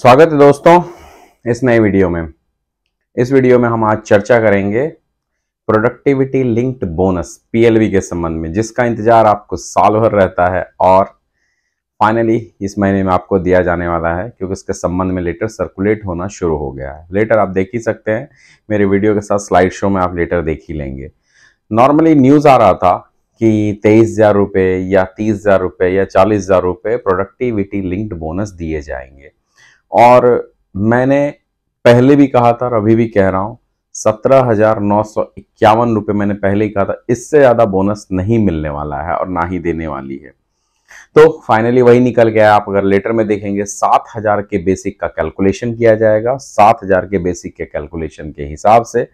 स्वागत है दोस्तों इस नए वीडियो में इस वीडियो में हम आज चर्चा करेंगे प्रोडक्टिविटी लिंक्ड बोनस पीएलवी के संबंध में जिसका इंतजार आपको साल भर रहता है और फाइनली इस महीने में आपको दिया जाने वाला है क्योंकि इसके संबंध में लेटर सर्कुलेट होना शुरू हो गया है लेटर आप देख ही सकते हैं मेरे वीडियो के साथ स्लाइड शो में आप लेटर देख ही लेंगे नॉर्मली न्यूज़ आ रहा था कि तेईस हज़ार रुपये या तीस हज़ार रुपये या चालीस हज़ार रुपये प्रोडक्टिविटी लिंक्ड बोनस दिए जाएंगे और मैंने पहले भी कहा था और अभी भी कह रहा हूं सत्रह हजार नौ सौ इक्यावन रुपये मैंने पहले ही कहा था इससे ज़्यादा बोनस नहीं मिलने वाला है और ना ही देने वाली है तो फाइनली वही निकल गया आप अगर लेटर में देखेंगे सात हजार के बेसिक का कैलकुलेशन किया जाएगा सात हजार के बेसिक के कैलकुलेशन के हिसाब से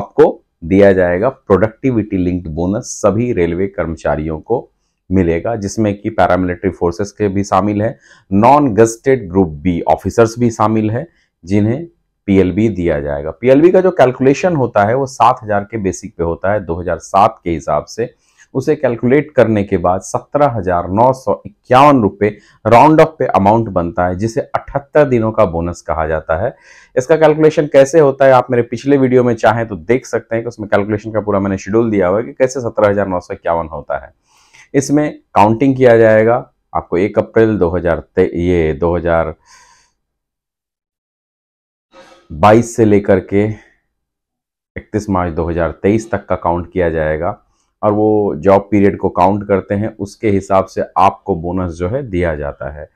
आपको दिया जाएगा प्रोडक्टिविटी लिंक्ड बोनस सभी रेलवे कर्मचारियों को मिलेगा जिसमें कि पैरामिलिट्री फोर्सेस के भी शामिल है non gazetted group B officers भी शामिल है जिन्हें पीएलबी दिया जाएगा पीएलबी का जो कैलकुलेशन होता है वो सात हजार के बेसिक पे होता है 2007 के हिसाब से उसे कैलकुलेट करने के बाद सत्रह हजार नौ सौ इक्यावन रुपए राउंड ऑफ पे अमाउंट बनता है जिसे अठहत्तर दिनों का बोनस कहा जाता है इसका कैलकुलेशन कैसे होता है आप मेरे पिछले वीडियो में चाहें तो देख सकते हैं कि उसमें कैलकुलेशन का पूरा मैंने शेड्यूल दिया हुआ है कि कैसे सत्रह हजार नौ सौ इक्यावन होता है इसमें काउंटिंग किया जाएगा आपको एक अप्रैल दो ये दो बाईस से लेकर के 31 मार्च 2023 तक का काउंट किया जाएगा और वो जॉब पीरियड को काउंट करते हैं उसके हिसाब से आपको बोनस जो है दिया जाता है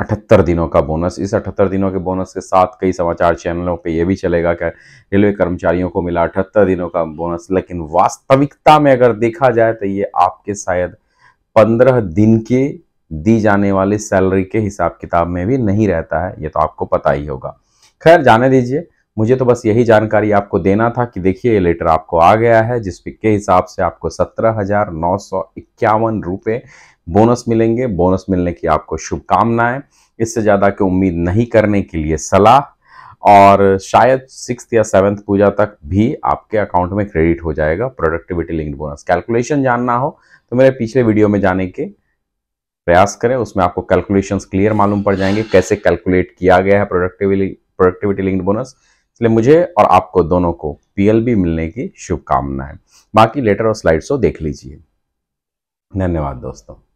अठहत्तर दिनों का बोनस इस अठहत्तर दिनों के बोनस के साथ कई समाचार चैनलों पे यह भी चलेगा कि रेलवे कर्मचारियों को मिला अठहत्तर दिनों का बोनस लेकिन वास्तविकता में अगर देखा जाए तो ये आपके शायद पंद्रह दिन के दी जाने वाले सैलरी के हिसाब किताब में भी नहीं रहता है ये तो आपको पता ही होगा खैर जाने दीजिए मुझे तो बस यही जानकारी आपको देना था कि देखिए ये लेटर आपको आ गया है जिस के हिसाब से आपको सत्रह हज़ार नौ सौ इक्यावन रुपये बोनस मिलेंगे बोनस मिलने की आपको शुभकामनाएं इससे ज़्यादा की उम्मीद नहीं करने के लिए सलाह और शायद सिक्स या सेवन्थ पूजा तक भी आपके अकाउंट में क्रेडिट हो जाएगा प्रोडक्टिविटी लिंक्ड बोनस कैलकुलेशन जानना हो तो मेरे पिछले वीडियो में जाने के प्रयास करें उसमें आपको कैलकुलेशंस क्लियर मालूम पड़ जाएंगे कैसे कैलकुलेट किया गया है प्रोडक्टिविटी प्रोडक्टिविटी लिंक्ड बोनस इसलिए मुझे और आपको दोनों को पीएलबी मिलने की शुभकामनाएं बाकी लेटर और स्लाइड्स को देख लीजिए धन्यवाद दोस्तों